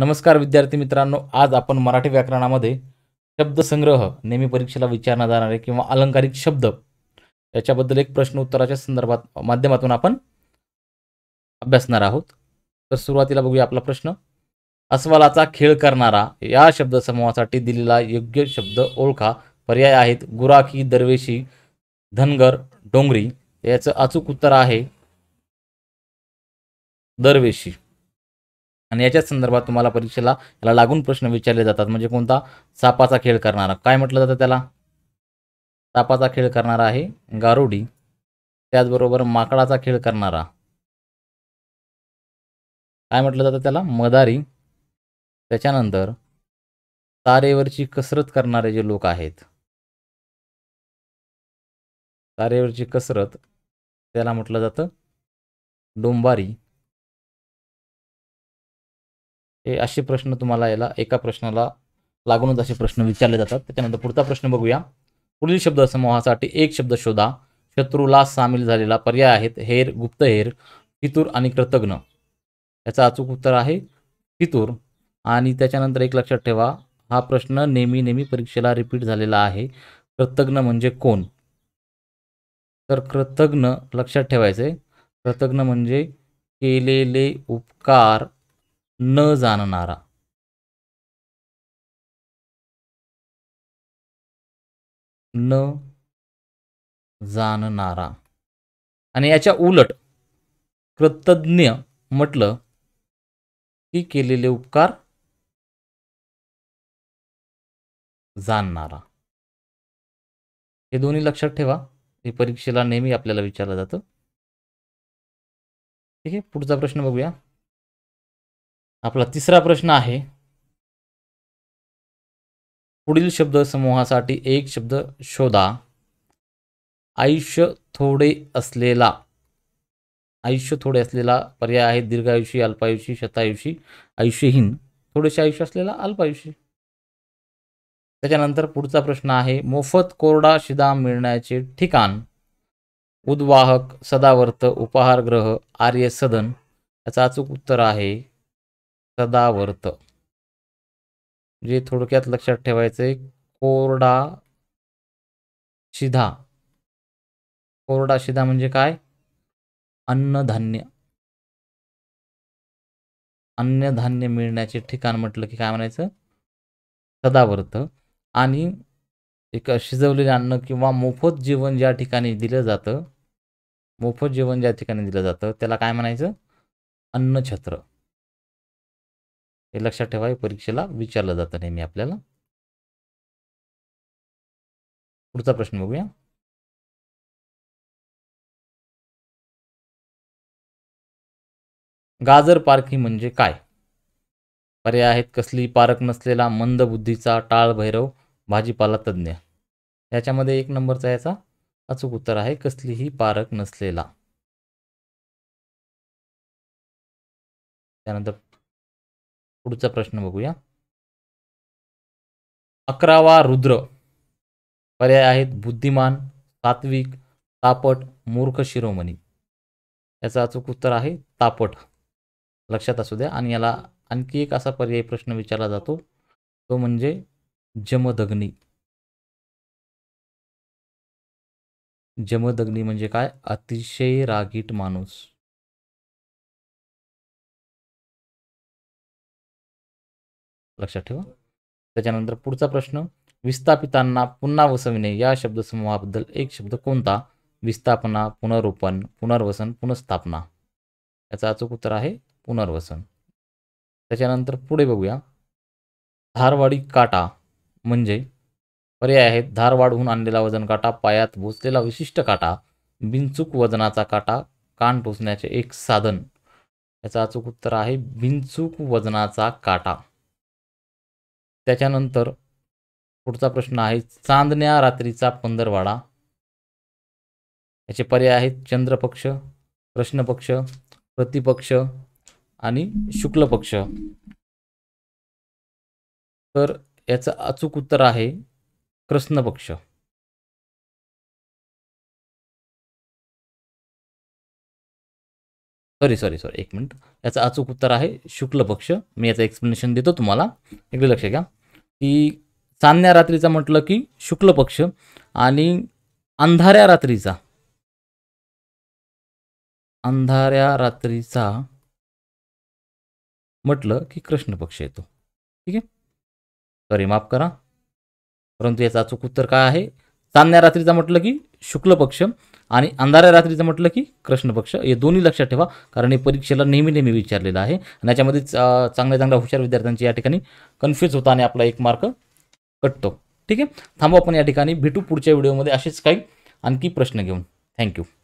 नमस्कार विद्यार्थी मित्रांनो आज आपण मराठी व्याकरणामध्ये शब्दसंग्रह नेहमी परीक्षेला विचारण्यात जाणारे किंवा अलंकारिक शब्द याच्याबद्दल एक प्रश्न उत्तराच्या संदर्भात माध्यमातून आपण अभ्यासणार आहोत तर सुरुवातीला बघूया आपला प्रश्न अस्वलाचा खेळ करणारा या शब्दसमूहासाठी दिलेला योग्य शब्द ओळखा पर्याय आहेत गुराखी दरवेशी धनगर डोंगरी याचं अचूक उत्तर आहे दरवेशी आणि याच्याच संदर्भात तुम्हाला परीक्षेला याला लागून प्रश्न विचारले जातात म्हणजे कोणता सापाचा खेळ करणारा काय म्हटलं जातं त्याला सापाचा खेळ करणारा आहे गारुडी त्याचबरोबर माकडाचा खेळ करणारा काय म्हटलं जातं त्याला मदारी त्याच्यानंतर तारेवरची कसरत करणारे जे लोक आहेत तारेवरची कसरत त्याला म्हटलं जातं डोंबारी हे असे प्रश्न तुम्हाला याला एका प्रश्नाला लागूनच असे प्रश्न विचारले जातात त्याच्यानंतर पुढचा प्रश्न बघूया पुढील शब्द समूहासाठी एक शब्द शोधा शत्रूला सामील झालेला पर्याय आहेत हेर गुप्तहेर फितूर आणि कृतज्ञ याचा अचूक उत्तर आहे फितूर आणि त्याच्यानंतर एक लक्षात ठेवा हा प्रश्न नेहमी नेहमी परीक्षेला रिपीट झालेला आहे कृतज्ञ म्हणजे कोण तर कृतज्ञ लक्षात ठेवायचे कृतज्ञ म्हणजे केलेले उपकार न जाणणारा न जाणणारा आणि याच्या उलट कृतज्ञ म्हटलं की केलेले उपकार जाणणारा हे दोन्ही लक्षात ठेवा हे परीक्षेला नेहमी आपल्याला विचारलं जातं ठीक आहे पुढचा प्रश्न बघूया आपला तिसरा प्रश्न आहे पुढील शब्द समूहासाठी एक शब्द शोधा आयुष्य थोडे असलेला आयुष्य थोडे असलेला पर्याय आहे दीर्घायुषी अल्पायुषी शतायुषी आयुष्यहीन थोडेसे आयुष्य असलेला अल्पायुषी त्याच्यानंतर पुढचा प्रश्न आहे मोफत कोरडा शिदा मिळण्याचे ठिकाण उद्वाहक सदावर्त उपहारग्रह आर्य सदन याचं अचूक उत्तर आहे सदावर्त जे म्हणजे थोडक्यात लक्षात ठेवायचं कोरडा शिधा कोरडा शिधा म्हणजे काय अन्नधान्य अन्नधान्य मिळण्याचे ठिकाण म्हटलं की काय म्हणायचं सदावर्त आणि एक शिजवलेले अन्न किंवा मोफत जीवन ज्या ठिकाणी दिलं जातं मोफत जीवन ज्या ठिकाणी दिलं जातं त्याला काय म्हणायचं अन्नछत्र हे लक्षात ठेवा परीक्षेला विचारलं जातं नेहमी आपल्याला पुढचा प्रश्न बघूया गाजर पारखी म्हणजे काय पर्याय आहेत कसली पारक नसलेला मंद बुद्धीचा टाळ भैरव भाजीपाला तज्ज्ञ याच्यामध्ये एक नंबरचा याचा अचूक उत्तर आहे कसलीही पारख नसलेला त्यानंतर पुढचा प्रश्न बघूया अकरावा रुद्र पर्याय आहेत बुद्धिमान सात्विक तापट मूर्ख शिरोमणी याचा अचूक उत्तर आहे तापट लक्षात असू द्या आणि याला आणखी एक असा पर्याय प्रश्न विचारला जातो तो म्हणजे जमदग्नी जमदग्नी म्हणजे काय अतिशय रागीट माणूस लक्षात ठेवा त्याच्यानंतर पुढचा प्रश्न विस्थापितांना पुन्हा वसविणे या शब्दसमूहाबद्दल एक शब्द कोणता विस्थापना पुनरुपण पुनर्वसन पुनर्स्थापना याचा अचूक उत्तर आहे पुनर्वसन त्याच्यानंतर पुढे बघूया धारवाडी काटा म्हणजे पर्याय आहेत धारवाडहून आणलेला वजन काटा पायात भोसलेला विशिष्ट काटा बिनचूक वजनाचा काटा कान टोचण्याचे एक साधन याचा अचूक उत्तर आहे बिनचूक वजनाचा काटा त्याच्यानंतर पुढचा प्रश्न आहे चांदण्या रात्रीचा पंधरवाडा याचे पर्याय आहेत चंद्रपक्ष कृष्णपक्ष प्रतिपक्ष आणि शुक्ल पक्ष तर याचं अचूक उत्तर आहे कृष्णपक्ष सॉरी सॉरी सॉरी एक मिनिट याचा अचूक उत्तर आहे शुक्ल पक्ष मी याचं एक्सप्लेनेशन देतो तुम्हाला इकडे लक्ष घ्या की चांदण्या रात्रीचा म्हटलं की शुक्ल पक्ष आणि अंधाऱ्या रात्रीचा अंधाऱ्या रात्रीचा म्हटलं की कृष्ण पक्ष येतो ठीक आहे सॉरी माफ करा परंतु याचं अचूक उत्तर काय आहे चांदण्या रात्रीचा म्हटलं की शुक्ल पक्ष आणि अंधाऱ्या रात्रीचं म्हटलं की कृष्ण पक्ष हे दोन्ही लक्षात ठेवा कारण हे परीक्षेला नेहमी नेहमी विचारलेलं आहे आणि याच्यामध्ये चांगल्या चांगल्या हुशार विद्यार्थ्यांची या ठिकाणी कन्फ्यूज होता आणि आपला एक मार्क कटतो ठीक आहे थांबू आपण या ठिकाणी भेटू पुढच्या व्हिडिओमध्ये असेच काही आणखी प्रश्न घेऊन थँक्यू